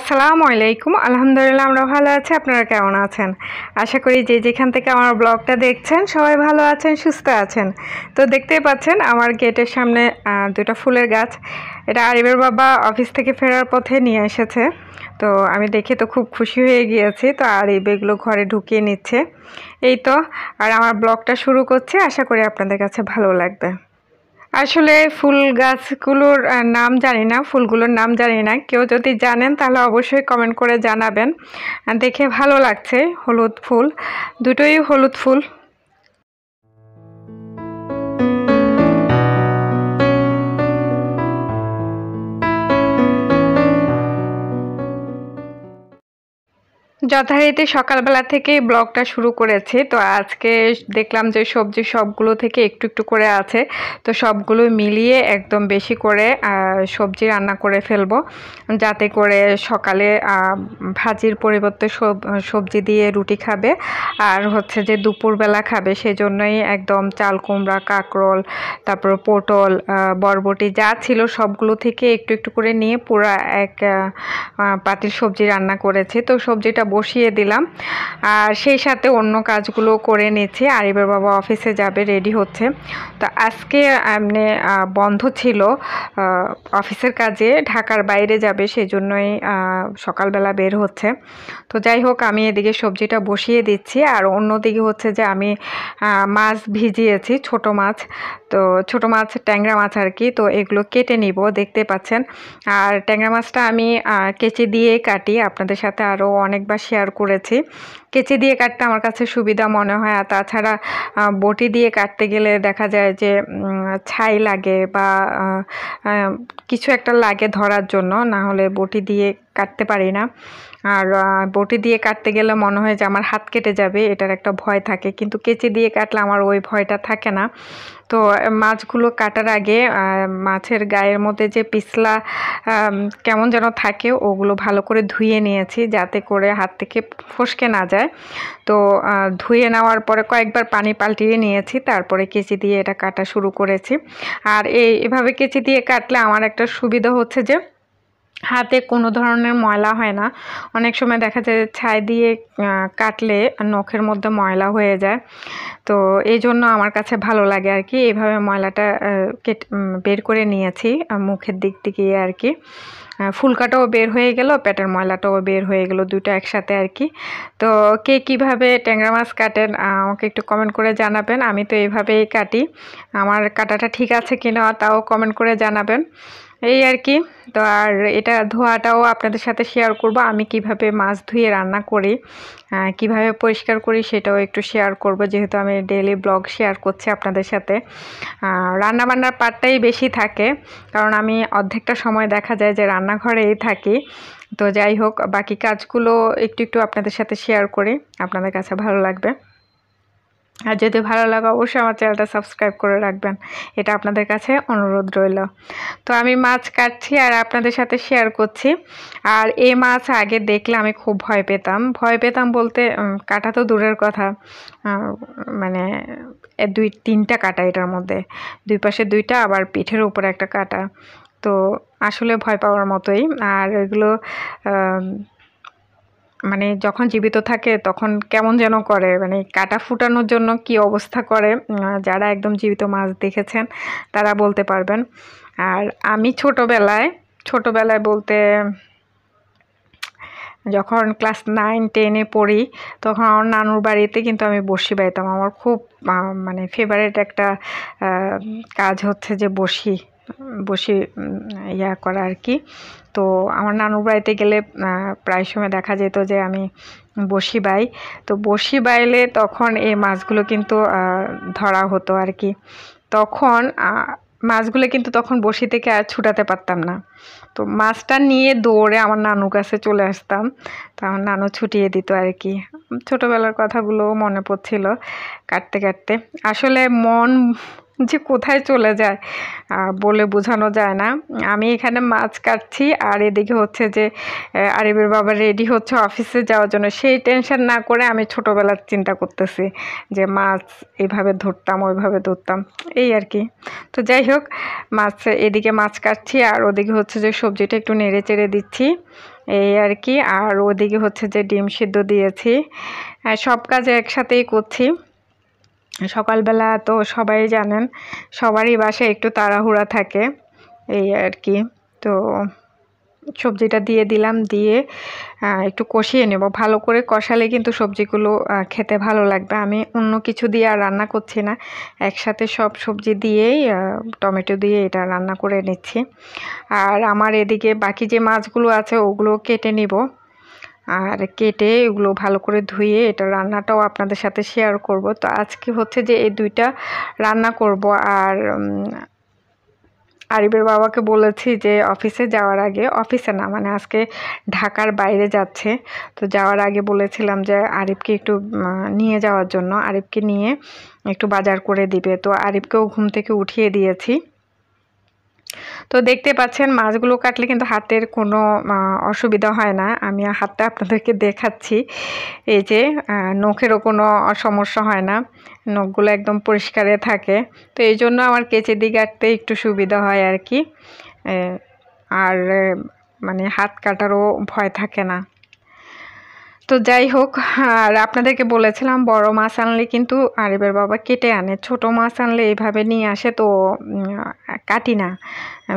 আসসালামু আলাইকুম আলহামদুলিল্লাহ আমরা ভালো আছি আপনারা কেমন আছেন আশা করি যে যেখান থেকে আমার ব্লগটা দেখছেন সবাই ভালো আছেন সুস্থ আছেন তো দেখতেই পাচ্ছেন আমার গেটের সামনে দুটো ফুলের গাছ এটা আরিবের বাবা অফিস থেকে ফেরার পথে নিয়ে এসেছে তো আমি দেখে তো খুব খুশি হয়ে গিয়েছি তো আরিব এগুলো ঘরে ঢুকিয়ে নিচ্ছে এই তো আর আমার ব্লগটা শুরু করছে আশা করি আপনাদের কাছে ভালো লাগবে আসলে ফুল গাছগুলোর নাম জানি না ফুলগুলোর নাম জানি না কেউ যদি জানেন তাহলে অবশ্যই কমেন্ট করে জানাবেন দেখে ভালো লাগছে হলুদ ফুল দুটোই হলুদ ফুল যথারীতি সকালবেলা থেকে ব্লগটা শুরু করেছি তো আজকে দেখলাম যে সবজি সবগুলো থেকে একটু একটু করে আছে তো সবগুলো মিলিয়ে একদম বেশি করে সবজি রান্না করে ফেলবো যাতে করে সকালে ভাজির পরিবর্তে সবজি দিয়ে রুটি খাবে আর হচ্ছে যে দুপুরবেলা খাবে সেজন্যই একদম চাল কুমড়া কাঁকরোল তারপর পটল বরবটি যা ছিল সবগুলো থেকে একটু একটু করে নিয়ে পুরা এক পাতির সবজি রান্না করেছে তো সবজিটা বসিয়ে দিলাম আর সেই সাথে অন্য কাজগুলো করে নিচ্ছি আর এবার বাবা অফিসে যাবে রেডি হচ্ছে তো আজকে এমনি মানে, বন্ধ ছিল অফিসের কাজে ঢাকার বাইরে যাবে সেই জন্যই সকালবেলা বের হচ্ছে তো যাই হোক আমি এদিকে সবজিটা বসিয়ে দিচ্ছি আর অন্যদিকে হচ্ছে যে আমি মাছ ভিজিয়েছি ছোট মাছ তো ছোট মাছ ট্যাংরা মাছ আর কি তো এগুলো কেটে নিব দেখতে পাচ্ছেন আর ট্যাংরা মাছটা আমি কেচে দিয়ে কাটি আপনাদের সাথে আরও অনেকবার শেয়ার করেছি কেচি দিয়ে কাটতে আমার কাছে সুবিধা মনে হয় আর তাছাড়া বটি দিয়ে কাটতে গেলে দেখা যায় যে ছাই লাগে বা কিছু একটা লাগে ধরার জন্য না হলে বটি দিয়ে কাটতে পারি না আর বটি দিয়ে কাটতে গেলে মনে হয় যে আমার হাত কেটে যাবে এটার একটা ভয় থাকে কিন্তু কেচি দিয়ে কাটলে আমার ওই ভয়টা থাকে না তো মাছগুলো কাটার আগে মাছের গায়ের মধ্যে যে পিছলা কেমন যেন থাকে ওগুলো ভালো করে ধুয়ে নিয়েছি যাতে করে হাত থেকে ফসকে না যায় তো ধুয়ে নেওয়ার পরে কয়েকবার পানি পাল্টিয়ে নিয়েছি তারপরে কেচি দিয়ে এটা কাটা শুরু করেছি আর এই এভাবে কেচি দিয়ে কাটলে আমার একটা সুবিধা হচ্ছে যে হাতে কোনো ধরনের ময়লা হয় না অনেক সময় দেখা যায় ছাই দিয়ে কাটলে নখের মধ্যে ময়লা হয়ে যায় তো এই জন্য আমার কাছে ভালো লাগে আর কি এভাবে ময়লাটা কেটে বের করে নিয়েছি মুখের দিক থেকে আর কি ফুলকাটাও বের হয়ে গেল পেটের ময়লাটাও বের হয়ে গেল দুটো একসাথে আর কি তো কে কিভাবে ট্যাংরা মাছ কাটেন আমাকে একটু কমেন্ট করে জানাবেন আমি তো এইভাবেই কাটি আমার কাটাটা ঠিক আছে কিনা তাও কমেন্ট করে জানাবেন এই আর কি তো আর এটা ধোয়াটাও আপনাদের সাথে শেয়ার করব আমি কিভাবে মাছ ধুয়ে রান্না করি কিভাবে পরিষ্কার করি সেটাও একটু শেয়ার করব যেহেতু আমি ডেলি ব্লগ শেয়ার করছি আপনাদের সাথে রান্নাবান্নার পার্টটাই বেশি থাকে কারণ আমি অর্ধেকটা সময় দেখা যায় যে রান্নাঘরেই থাকি তো যাই হোক বাকি কাজগুলো একটু একটু আপনাদের সাথে শেয়ার করি আপনাদের কাছে ভালো লাগবে আর যদি ভালো লাগে অবশ্যই আমার চ্যানেলটা সাবস্ক্রাইব করে রাখবেন এটা আপনাদের কাছে অনুরোধ রইল তো আমি মাছ কাটছি আর আপনাদের সাথে শেয়ার করছি আর এই মাছ আগে দেখলে আমি খুব ভয় পেতাম ভয় পেতাম বলতে কাটা তো দূরের কথা মানে দুই তিনটা কাটা এটার মধ্যে দুই পাশে দুইটা আবার পিঠের উপরে একটা কাটা তো আসলে ভয় পাওয়ার মতোই আর এগুলো মানে যখন জীবিত থাকে তখন কেমন যেন করে মানে কাটা ফুটানোর জন্য কি অবস্থা করে যারা একদম জীবিত মাছ দেখেছেন তারা বলতে পারবেন আর আমি ছোটোবেলায় ছোটোবেলায় বলতে যখন ক্লাস নাইন টেনে পড়ি তখন আমার নানুর বাড়িতে কিন্তু আমি বসি বাইতাম আমার খুব মানে ফেভারেট একটা কাজ হচ্ছে যে বসি বসে ইয়া করা আর কি তো আমার নানুর বাড়িতে গেলে প্রায় সময় দেখা যেত যে আমি বসি বাই তো বসি বাইলে তখন এই মাছগুলো কিন্তু ধরা হতো আর কি তখন মাছগুলো কিন্তু তখন বসি থেকে আর ছুটাতে পারতাম না তো মাছটা নিয়ে দৌড়ে আমার নানুর কাছে চলে আসতাম তো আমার নানু ছুটিয়ে দিত আর কি ছোটোবেলার কথাগুলো মনে পড়ছিল কাটতে কাটতে আসলে মন যে কোথায় চলে যায় বলে বোঝানো যায় না আমি এখানে মাছ কাটছি আর এদিকে হচ্ছে যে আরিবের বাবা রেডি হচ্ছে অফিসে যাওয়ার জন্য সেই টেনশন না করে আমি ছোটোবেলার চিন্তা করতেছি যে মাছ এইভাবে ধরতাম ওইভাবে ধরতাম এই আর কি তো যাই হোক মাছ এদিকে মাছ কাটছি আর ওদিকে হচ্ছে যে সবজিটা একটু নেড়ে চেড়ে দিচ্ছি এই আর কি আর ওদিকে হচ্ছে যে ডিম সিদ্ধ দিয়েছি সব কাজ একসাথেই করছি সকালবেলা তো সবাই জানেন সবারই বাসায় একটু তাড়াহুড়া থাকে এই আর কি তো সবজিটা দিয়ে দিলাম দিয়ে একটু কষিয়ে নেব ভালো করে কষালে কিন্তু সবজিগুলো খেতে ভালো লাগবে আমি অন্য কিছু দিয়ে আর রান্না করছি না একসাথে সব সবজি দিয়েই টমেটো দিয়ে এটা রান্না করে নিচ্ছি আর আমার এদিকে বাকি যে মাছগুলো আছে ওগুলো কেটে নিব আর কেটে এগুলো ভালো করে ধুয়ে এটা রান্নাটাও আপনাদের সাথে শেয়ার করব তো আজকে হচ্ছে যে এই দুইটা রান্না করব আর আরিবের বাবাকে বলেছি যে অফিসে যাওয়ার আগে অফিসে না মানে আজকে ঢাকার বাইরে যাচ্ছে তো যাওয়ার আগে বলেছিলাম যে আরিফকে একটু নিয়ে যাওয়ার জন্য আরিফকে নিয়ে একটু বাজার করে দিবে তো আরিফকেও ঘুম থেকে উঠিয়ে দিয়েছি তো দেখতে পাচ্ছেন মাছগুলো কাটলে কিন্তু হাতের কোনো অসুবিধা হয় না আমি হাতটা আপনাদেরকে দেখাচ্ছি এই যে নখেরও কোনো সমস্যা হয় না নখগুলো একদম পরিষ্কারে থাকে তো এই জন্য আমার কেচে দিয়ে কাটতে একটু সুবিধা হয় আর কি আর মানে হাত কাটারও ভয় থাকে না তো যাই হোক আর আপনাদেরকে বলেছিলাম বড় মাছ আনলে কিন্তু আরিবের বাবা কেটে আনে ছোট মাছ আনলে এভাবে নিয়ে আসে তো কাটি না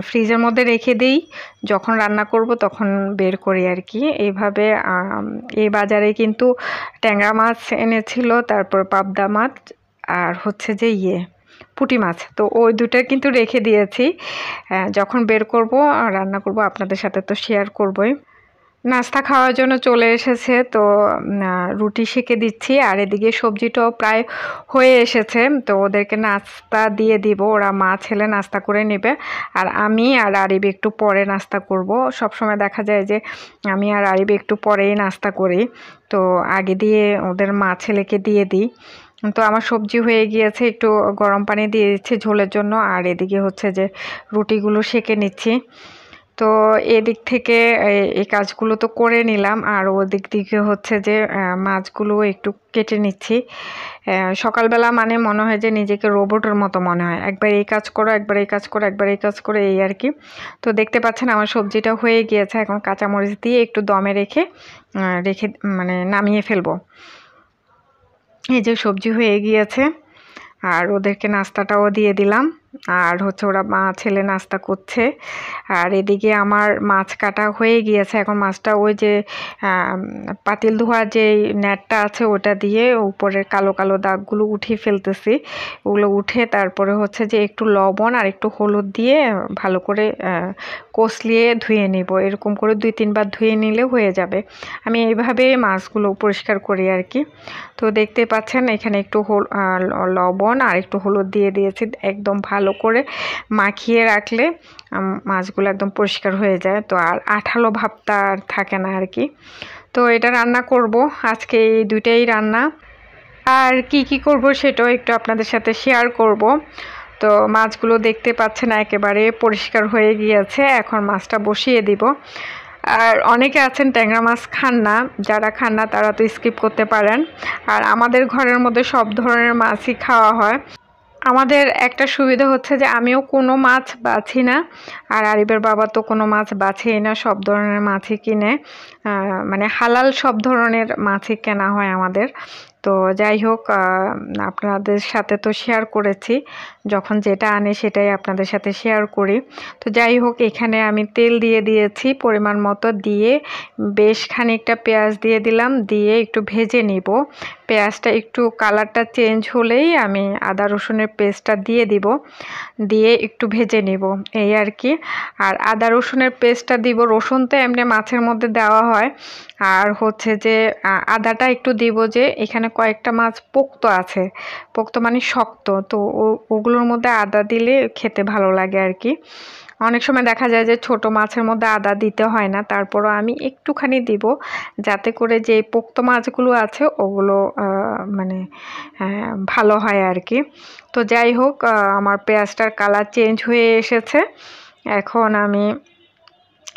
ফ্রিজের মধ্যে রেখে দিই যখন রান্না করব তখন বের করি আর কি এইভাবে এই বাজারে কিন্তু ট্যাংরা মাছ এনেছিল তারপর পাবদা মাছ আর হচ্ছে যে ইয়ে পুঁটি মাছ তো ওই দুটো কিন্তু রেখে দিয়েছি যখন বের করব রান্না করব আপনাদের সাথে তো শেয়ার করবই নাস্তা খাওয়ার জন্য চলে এসেছে তো রুটি সেকে দিচ্ছি আর এদিকে সবজিটাও প্রায় হয়ে এসেছে তো ওদেরকে নাস্তা দিয়ে দিব ওরা মা ছেলে নাস্তা করে নেবে আর আমি আর আরিবি একটু পরে নাস্তা করব সব সময় দেখা যায় যে আমি আর আরিবি একটু পরেই নাস্তা করি তো আগে দিয়ে ওদের মা ছেলেকে দিয়ে দিই তো আমার সবজি হয়ে গিয়েছে একটু গরম পানি দিয়ে দিচ্ছি ঝোলের জন্য আর এদিকে হচ্ছে যে রুটিগুলো সেকে নিচ্ছি তো এদিক থেকে এই কাজগুলো তো করে নিলাম আর ওদিক দিকে হচ্ছে যে মাছগুলো একটু কেটে নিচ্ছি সকালবেলা মানে মনে হয় যে নিজেকে রোবটের মতো মনে হয় একবার এই কাজ করো একবার এই কাজ করো একবার এই কাজ করো এই আর কি তো দেখতে পাচ্ছেন আমার সবজিটা হয়ে গিয়েছে এখন কাঁচামরিচ দিয়ে একটু দমে রেখে রেখে মানে নামিয়ে ফেলবো এই যে সবজি হয়ে গিয়েছে আর ওদেরকে নাস্তাটাও দিয়ে দিলাম আর হচ্ছে ওরা মা ছেলে নাস্তা করছে আর এদিকে আমার মাছ কাটা হয়ে গিয়েছে এখন মাছটা ওই যে পাতিল ধোয়া যে নেটটা আছে ওটা দিয়ে উপরের কালো কালো দাগগুলো উঠিয়ে ফেলতেছি ওগুলো উঠে তারপরে হচ্ছে যে একটু লবণ আর একটু হলুদ দিয়ে ভালো করে কষলিয়ে ধুয়ে নিব এরকম করে দুই তিনবার ধুয়ে নিলে হয়ে যাবে আমি এইভাবে মাছগুলো পরিষ্কার করি আর কি তো দেখতে পাচ্ছেন এখানে একটু লবণ আর একটু হলুদ দিয়ে দিয়েছি একদম ভালো ভালো করে মাখিয়ে রাখলে মাছগুলো একদম পরিষ্কার হয়ে যায় তো আর আঠালো ভাবটা আর থাকে না আর কি তো এটা রান্না করব আজকে এই দুইটাই রান্না আর কি কি করব সেটাও একটু আপনাদের সাথে শেয়ার করব তো মাছগুলো দেখতে পাচ্ছেন একেবারে পরিষ্কার হয়ে গিয়েছে এখন মাছটা বসিয়ে দিব আর অনেকে আছেন ট্যাংরা মাছ খান না যারা খান না তারা তো স্কিপ করতে পারেন আর আমাদের ঘরের মধ্যে সব ধরনের মাছই খাওয়া হয় আমাদের একটা সুবিধা হচ্ছে যে আমিও কোনো মাছ বাছি না আর আরিবের বাবা তো কোনো মাছ বাছেই না সব ধরনের মাছই কিনে মানে হালাল সব ধরনের মাছই কেনা হয় আমাদের তো যাই হোক আপনাদের সাথে তো শেয়ার করেছি যখন যেটা আনে সেটাই আপনাদের সাথে শেয়ার করি তো যাই হোক এখানে আমি তেল দিয়ে দিয়েছি পরিমাণ মতো দিয়ে বেশ খানিকটা পেঁয়াজ দিয়ে দিলাম দিয়ে একটু ভেজে নিব পেঁয়াজটা একটু কালারটা চেঞ্জ হলেই আমি আদা রসুনের পেস্টটা দিয়ে দিব দিয়ে একটু ভেজে নিব এই আর কি আর আদা রসুনের পেস্টটা দিব রসুন তো এমনি মাছের মধ্যে দেওয়া হয় আর হচ্ছে যে আদাটা একটু দিব যে এখানে কয়েকটা মাছ পোক্ত আছে পোক্ত মানে শক্ত তো ওগুলোর মধ্যে আদা দিলে খেতে ভালো লাগে আর কি অনেক সময় দেখা যায় যে ছোট মাছের মধ্যে আদা দিতে হয় না তারপরও আমি একটুখানি দিব যাতে করে যে পোক্ত মাছগুলো আছে ওগুলো মানে ভালো হয় আর কি তো যাই হোক আমার পেঁয়াজটার কালার চেঞ্জ হয়ে এসেছে এখন আমি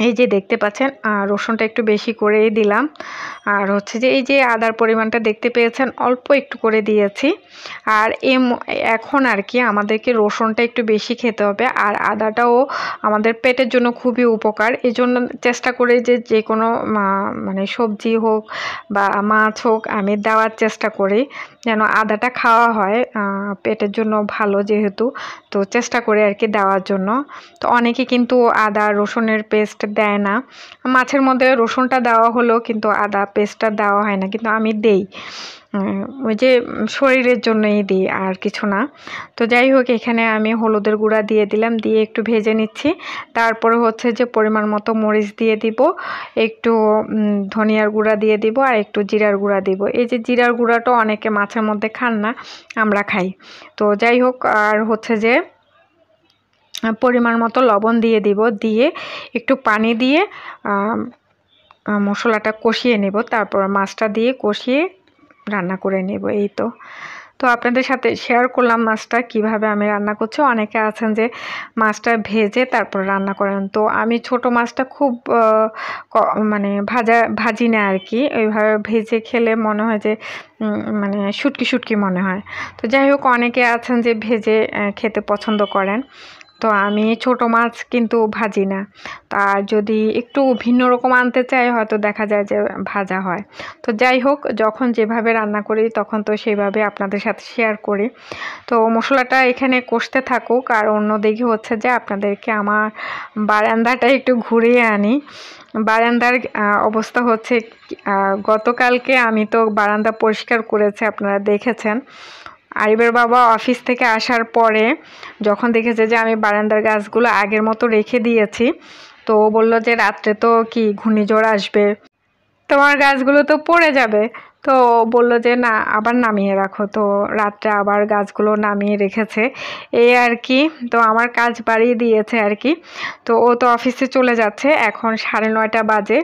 এই যে দেখতে পাচ্ছেন রসুনটা একটু বেশি করেই দিলাম আর হচ্ছে যে এই যে আদার পরিমাণটা দেখতে পেয়েছেন অল্প একটু করে দিয়েছি আর এম এখন আর কি আমাদেরকে রসুনটা একটু বেশি খেতে হবে আর আদাটাও আমাদের পেটের জন্য খুবই উপকার এজন্য চেষ্টা করে যে যে কোনো মানে সবজি হোক বা মাছ হোক আমি দেওয়ার চেষ্টা করি যেন আদাটা খাওয়া হয় পেটের জন্য ভালো যেহেতু তো চেষ্টা করে আর কি দেওয়ার জন্য তো অনেকে কিন্তু আদা রসুনের পেস্ট দেয় না মাছের মধ্যে রসুনটা দেওয়া হলো কিন্তু আদা পেস্টটা দেওয়া হয় না কিন্তু আমি দেই ওই যে শরীরের জন্যই দিই আর কিছু না তো যাই হোক এখানে আমি হলুদের গুঁড়া দিয়ে দিলাম দিয়ে একটু ভেজে নিচ্ছি তারপরে হচ্ছে যে পরিমাণ মতো মরিচ দিয়ে দিব একটু ধনিয়ার গুঁড়া দিয়ে দিব আর একটু জিরার গুঁড়া দিব এই যে জিরার গুঁড়াটা অনেকে মাছের মধ্যে খান না আমরা খাই তো যাই হোক আর হচ্ছে যে পরিমাণ মতো লবণ দিয়ে দিব দিয়ে একটু পানি দিয়ে মশলাটা কষিয়ে নেব তারপর মাছটা দিয়ে কষিয়ে রান্না করে নেব এই তো তো আপনাদের সাথে শেয়ার করলাম মাছটা কিভাবে আমি রান্না করছি অনেকে আছেন যে মাছটা ভেজে তারপর রান্না করেন তো আমি ছোট মাছটা খুব মানে ভাজা ভাজি না আর কি ওইভাবে ভেজে খেলে মনে হয় যে মানে শুটকি শুটকি মনে হয় তো যাই হোক অনেকে আছেন যে ভেজে খেতে পছন্দ করেন তো আমি ছোট মাছ কিন্তু ভাজি না আর যদি একটু ভিন্ন রকম আনতে চাই হয়তো দেখা যায় যে ভাজা হয় তো যাই হোক যখন যেভাবে রান্না করি তখন তো সেভাবে আপনাদের সাথে শেয়ার করি তো মশলাটা এখানে কষতে থাকুক আর অন্যদিকে হচ্ছে যে আপনাদেরকে আমার বারান্দাটা একটু ঘুরিয়ে আনি বারান্দার অবস্থা হচ্ছে গতকালকে আমি তো বারান্দা পরিষ্কার করেছি আপনারা দেখেছেন আরিবের বাবা অফিস থেকে আসার পরে যখন দেখেছে যে আমি বারান্দার গাছগুলো আগের মতো রেখে দিয়েছি তো ও বললো যে রাত্রে তো কি ঘূর্ণিঝড় আসবে তোমার গাছগুলো তো পড়ে যাবে তো বললো যে না আবার নামিয়ে রাখো তো রাত্রে আবার গাছগুলো নামিয়ে রেখেছে এই আর কি তো আমার কাজ বাড়িয়ে দিয়েছে আর কি তো ও তো অফিসে চলে যাচ্ছে এখন সাড়ে নয়টা বাজে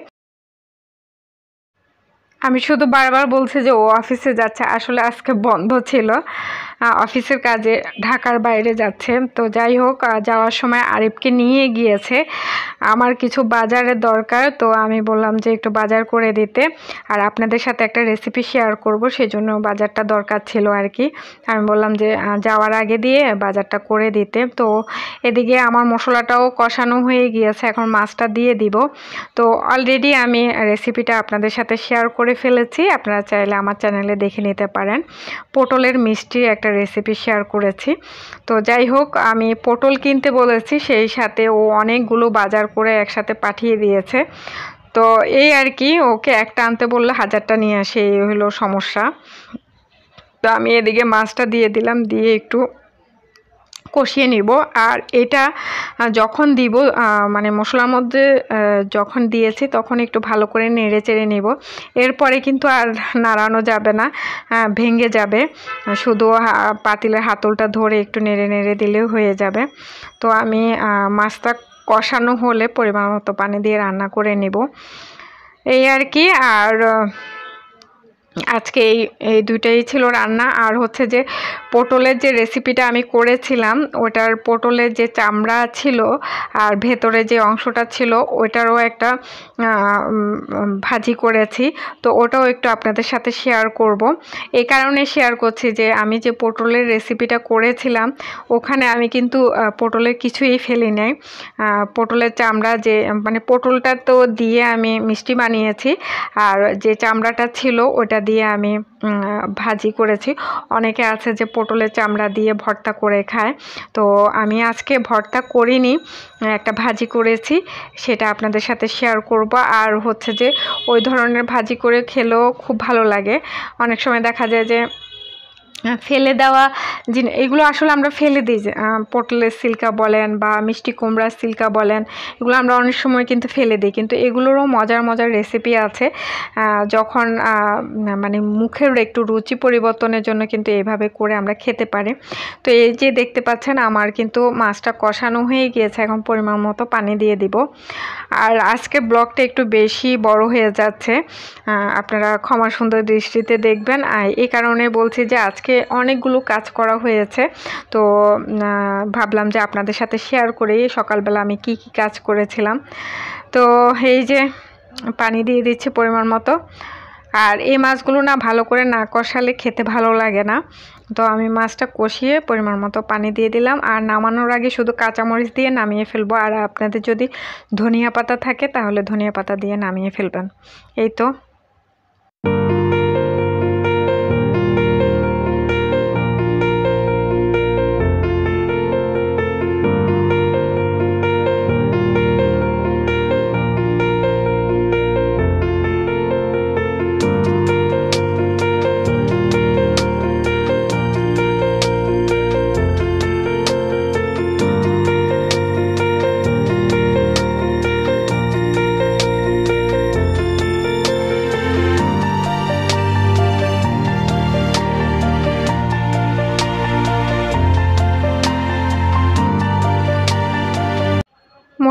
আমি শুধু বারবার বলছি যে ও অফিসে যাচ্ছে আসলে আজকে বন্ধ ছিল অফিসের কাজে ঢাকার বাইরে যাচ্ছে তো যাই হোক যাওয়ার সময় আরিফকে নিয়ে গিয়েছে আমার কিছু বাজারের দরকার তো আমি বললাম যে একটু বাজার করে দিতে আর আপনাদের সাথে একটা রেসিপি শেয়ার করব জন্য বাজারটা দরকার ছিল আর কি আমি বললাম যে যাওয়ার আগে দিয়ে বাজারটা করে দিতে তো এদিকে আমার মশলাটাও কষানো হয়ে গিয়েছে এখন মাছটা দিয়ে দিব তো অলরেডি আমি রেসিপিটা আপনাদের সাথে শেয়ার করে ফেলেছি আপনারা চাইলে আমার চ্যানেলে দেখে নিতে পারেন পটলের মিষ্টি একটা রেসিপি শেয়ার করেছি তো যাই হোক আমি পটল কিনতে বলেছি সেই সাথে ও অনেকগুলো বাজার করে একসাথে পাঠিয়ে দিয়েছে তো এই আর কি ওকে একটা আনতে বললে হাজারটা নিয়ে আসে এই হলো সমস্যা তো আমি এদিকে মাছটা দিয়ে দিলাম দিয়ে একটু কষিয়ে নিব আর এটা যখন দিব মানে মশলার মধ্যে যখন দিয়েছি তখন একটু ভালো করে নেড়ে চেড়ে নেব এরপরে কিন্তু আর নাড়ানো যাবে না ভেঙে যাবে শুধু পাতিলের হাতলটা ধরে একটু নেড়ে নেড়ে দিলেও হয়ে যাবে তো আমি মাছটা কষানো হলে পরিমাণ মতো পানি দিয়ে রান্না করে নেব এই আর কি আর আজকে এই এই দুইটাই ছিল রান্না আর হচ্ছে যে পটলের যে রেসিপিটা আমি করেছিলাম ওটার পটলের যে চামড়া ছিল আর ভেতরে যে অংশটা ছিল ওটারও একটা ভাজি করেছি তো ওটাও একটু আপনাদের সাথে শেয়ার করব। এ কারণে শেয়ার করছি যে আমি যে পটলের রেসিপিটা করেছিলাম ওখানে আমি কিন্তু পটলের কিছুই ফেলি নাই পটলের চামড়া যে মানে পটলটা তো দিয়ে আমি মিষ্টি বানিয়েছি আর যে চামড়াটা ছিল ওটা দিয়ে আমি ভাজি করেছি অনেকে আছে যে পটলের চামড়া দিয়ে ভর্তা করে খায় তো আমি আজকে ভর্তা করিনি একটা ভাজি করেছি সেটা আপনাদের সাথে শেয়ার করব আর হচ্ছে যে ওই ধরনের ভাজি করে খেলেও খুব ভালো লাগে অনেক সময় দেখা যায় যে হ্যাঁ, ফেলে দেওয়া জিনিস এগুলো আসলে আমরা ফেলে দিই যে পটলের সিল্কা বলেন বা মিষ্টি কুমড়ার সিল্কা বলেন এগুলো আমরা অনেক সময় কিন্তু ফেলে দিই কিন্তু এগুলোরও মজার মজার রেসিপি আছে যখন মানে মুখের একটু রুচি পরিবর্তনের জন্য কিন্তু এভাবে করে আমরা খেতে পারি তো এই যে দেখতে পাচ্ছেন আমার কিন্তু মাছটা কষানো হয়ে গিয়েছে এখন পরিমাণ মতো পানি দিয়ে দিব আর আজকে ব্লগটা একটু বেশি বড় হয়ে যাচ্ছে আপনারা ক্ষমা সুন্দর দৃষ্টিতে দেখবেন আর এই কারণে বলছি যে আজ আজকে অনেকগুলো কাজ করা হয়েছে তো ভাবলাম যে আপনাদের সাথে শেয়ার করে সকালবেলা আমি কি কি কাজ করেছিলাম তো এই যে পানি দিয়ে দিচ্ছি পরিমাণ মতো আর এই মাছগুলো না ভালো করে না কষালে খেতে ভালো লাগে না তো আমি মাছটা কষিয়ে পরিমাণ মতো পানি দিয়ে দিলাম আর নামানোর আগে শুধু কাঁচামরিচ দিয়ে নামিয়ে ফেলবো আর আপনাদের যদি ধনিয়া পাতা থাকে তাহলে ধনিয়া পাতা দিয়ে নামিয়ে ফেলবেন এই তো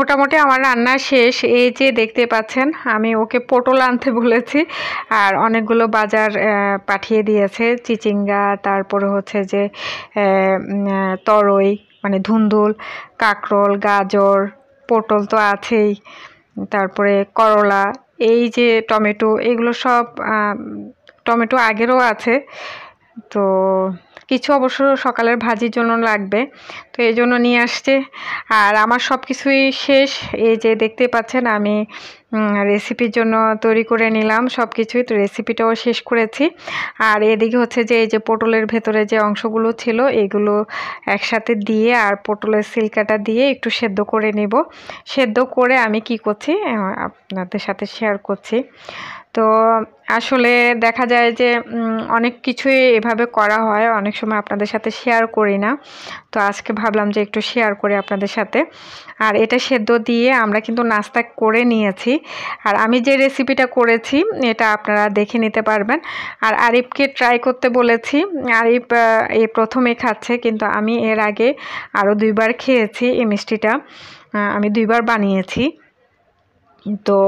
মোটামুটি আমার রান্না শেষ এই যে দেখতে পাচ্ছেন আমি ওকে পটল আনতে বলেছি আর অনেকগুলো বাজার পাঠিয়ে দিয়েছে চিচিঙ্গা তারপরে হচ্ছে যে তরই মানে ধুন্দুল কাকরোল গাজর পটল তো আছেই তারপরে করলা এই যে টমেটো এগুলো সব টমেটো আগেরও আছে তো কিছু অবশ্য সকালের ভাজির জন্য লাগবে তো এই জন্য নিয়ে আসছে আর আমার সব কিছুই শেষ এই যে দেখতে পাচ্ছেন আমি রেসিপির জন্য তৈরি করে নিলাম সব কিছুই তো রেসিপিটাও শেষ করেছি আর এদিকে হচ্ছে যে এই যে পটলের ভেতরে যে অংশগুলো ছিল এগুলো একসাথে দিয়ে আর পটলের সিলকাটা দিয়ে একটু সেদ্ধ করে নেব সেদ্ধ করে আমি কি করছি আপনাদের সাথে শেয়ার করছি তো আসলে দেখা যায় যে অনেক কিছুই এভাবে করা হয় অনেক সময় আপনাদের সাথে শেয়ার করি না তো আজকে ভাবলাম যে একটু শেয়ার করি আপনাদের সাথে আর এটা সেদ্ধ দিয়ে আমরা কিন্তু নাস্তা করে নিয়েছি আর আমি যে রেসিপিটা করেছি এটা আপনারা দেখে নিতে পারবেন আর আরিফকে ট্রাই করতে বলেছি আরিফ এ প্রথমে খাচ্ছে কিন্তু আমি এর আগে আরও দুইবার খেয়েছি এই মিষ্টিটা আমি দুইবার বানিয়েছি তো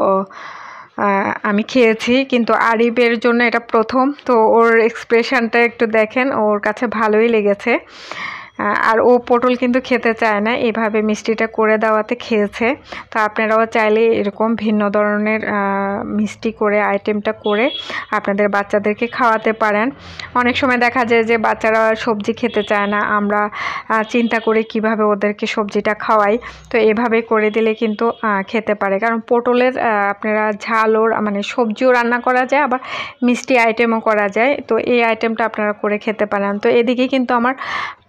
আমি খেয়েছি কিন্তু আরিবের জন্য এটা প্রথম তো ওর এক্সপ্রেশনটা একটু দেখেন ওর কাছে ভালোই লেগেছে আর ও পটল কিন্তু খেতে চায় না এভাবে মিষ্টিটা করে দেওয়াতে খেয়েছে তো আপনারাও চাইলে এরকম ভিন্ন ধরনের মিষ্টি করে আইটেমটা করে আপনাদের বাচ্চাদেরকে খাওয়াতে পারেন অনেক সময় দেখা যায় যে বাচ্চারা সবজি খেতে চায় না আমরা চিন্তা করে কিভাবে ওদেরকে সবজিটা খাওয়াই তো এভাবে করে দিলে কিন্তু খেতে পারে কারণ পটলের আপনারা ঝালও মানে সবজিও রান্না করা যায় আবার মিষ্টি আইটেমও করা যায় তো এই আইটেমটা আপনারা করে খেতে পারেন তো এদিকে কিন্তু আমার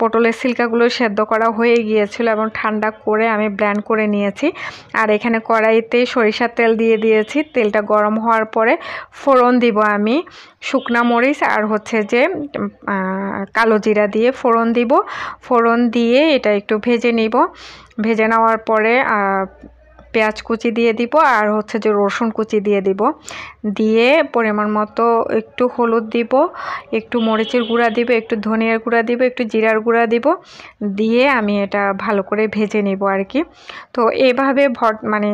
পটলের সিল্কাগুলো সেদ্ধ করা হয়ে গিয়েছিল এবং ঠান্ডা করে আমি ব্ল্যান্ড করে নিয়েছি আর এখানে কড়াইতে সরিষার তেল দিয়ে দিয়েছি তেলটা গরম হওয়ার পরে ফোড়ন দিব আমি শুকনা মরিচ আর হচ্ছে যে কালো জিরা দিয়ে ফোড়ন দিব ফোড়ন দিয়ে এটা একটু ভেজে নিব ভেজে নেওয়ার পরে পেঁয়াজ কুচি দিয়ে দিব আর হচ্ছে যে রসুন কুচি দিয়ে দিব দিয়ে পরিমাণ মতো একটু হলুদ দিব একটু মরিচের গুঁড়া দিব একটু ধনিয়ার গুঁড়া দিব একটু জিরার গুঁড়া দিব দিয়ে আমি এটা ভালো করে ভেজে নিব আর কি তো এভাবে ভট মানে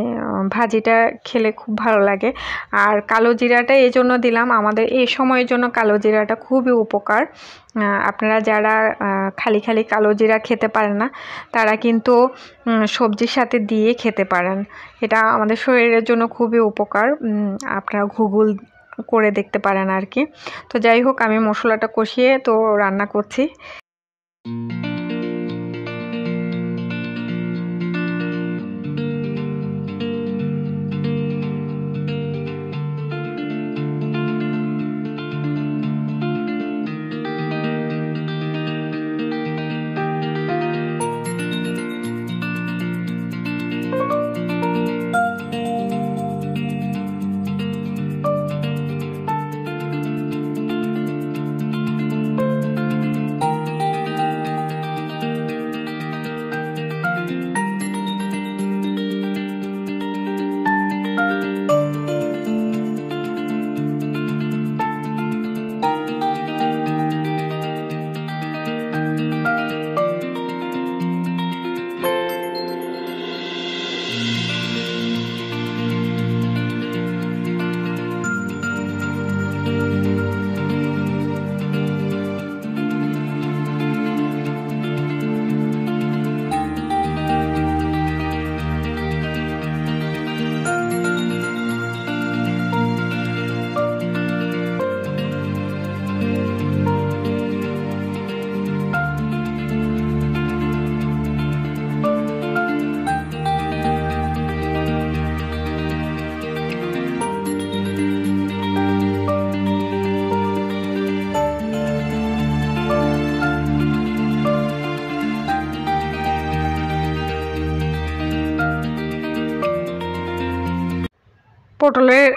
ভাজিটা খেলে খুব ভালো লাগে আর কালো জিরাটা এই জন্য দিলাম আমাদের এই সময়ের জন্য কালো জিরাটা খুবই উপকার আপনারা যারা খালি খালি কালো জিরা খেতে পারেন না তারা কিন্তু সবজির সাথে দিয়ে খেতে পারেন এটা আমাদের শরীরের জন্য খুবই উপকার আপনারা ঘুগুল করে দেখতে পারেন আর কি তো যাই হোক আমি মশলাটা কষিয়ে তো রান্না করছি পটলের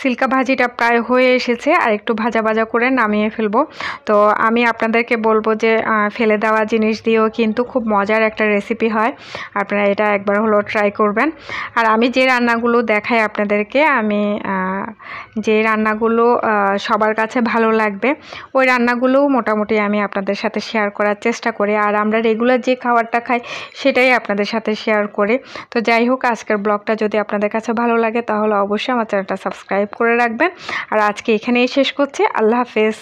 সিল্কা ভাজিটা প্রায় হয়ে এসেছে আর একটু ভাজা ভাজা করে নামিয়ে ফেলবো তো আমি আপনাদেরকে বলবো যে ফেলে দেওয়া জিনিস দিয়েও কিন্তু খুব মজার একটা রেসিপি হয় আপনারা এটা একবার হলো ট্রাই করবেন আর আমি যে রান্নাগুলো দেখাই আপনাদেরকে আমি যে রান্নাগুলো সবার কাছে ভালো লাগবে ওই রান্নাগুলোও মোটামুটি আমি আপনাদের সাথে শেয়ার করার চেষ্টা করি আর আমরা রেগুলার যে খাবারটা খাই সেটাই আপনাদের সাথে শেয়ার করি তো যাই হোক আজকের ব্লগটা যদি আপনাদের কাছে ভালো লাগে তাহলে অবশ্যই অবশ্যই আমার চ্যানেলটা সাবস্ক্রাইব করে রাখবেন আর আজকে এখানেই শেষ করছি আল্লাহ হাফেজ